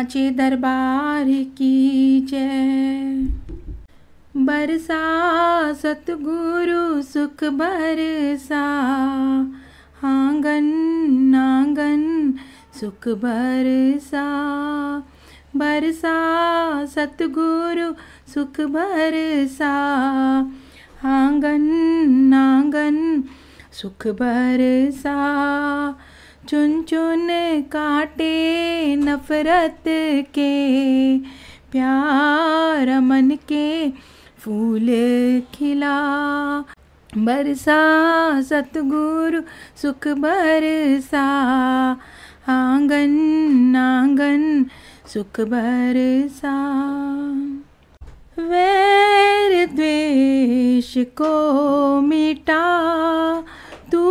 नाचे दरबार की जय बरसा सतगुरु सुख बरसा आंगन आंगन सुख बरसा बरसा सतगुरु सुख बरसा आंगन आंगन सुख बरसा चुन चुन काटे नफरत के प्यार मन के फूल खिला बरसा सतगुरु सुख बरसा आंगन आंगन सुख बरसा वैर द्वेष को मिटा तू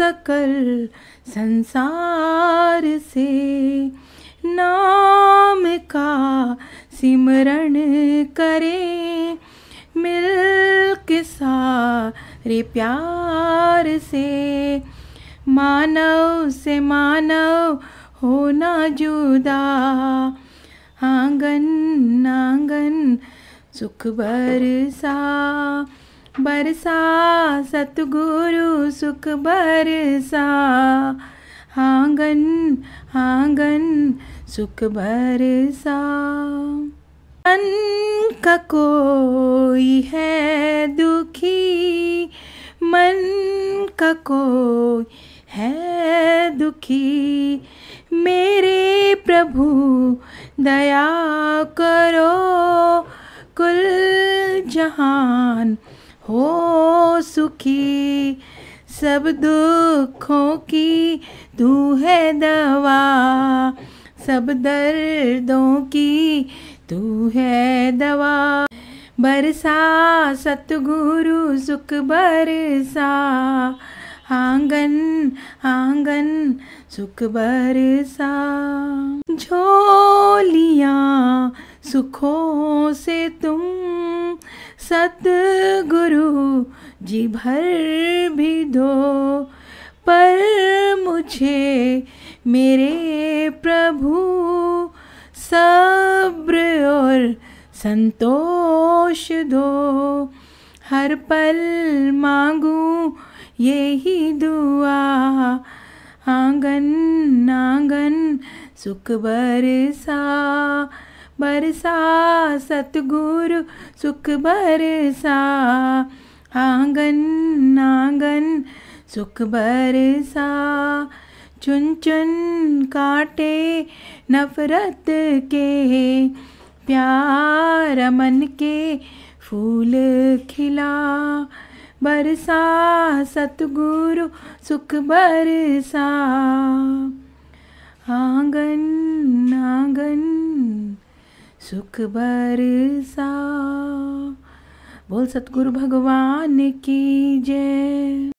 सकल संसार से नाम का सिमरण करें मिल के सारे प्यार से मानव से मानव होना जुदा आंगन आंगन सुख बरसा बरसा सतगुरु सुख बरसा हांगन हांगन सुख बरसा मन का कोई है दुखी मन का कोई है दुखी मेरे प्रभु दया करो कुल जहान हो सुखी सब दुखों की तू है दवा सब दर्दों की तू है दवा बरसा सतगुरु सुख बरसा आंगन आंगन सुख बरसा झोलियाँ सुखों से सतगुरु जी भर भी दो पर मुझे मेरे प्रभु सब्र और संतोष दो हर पल मांगू यही दुआ आंगन आंगन सुख बरसा बरसा सतगुरु सुख बरसा आंगन नांगन सुख बरसा चुन चुन काटे नफरत के प्यार मन के फूल खिला बरसा सतगुरु सुख बरसा आंगन आंगन सुख बरसा बोल सतगुरु भगवान की जय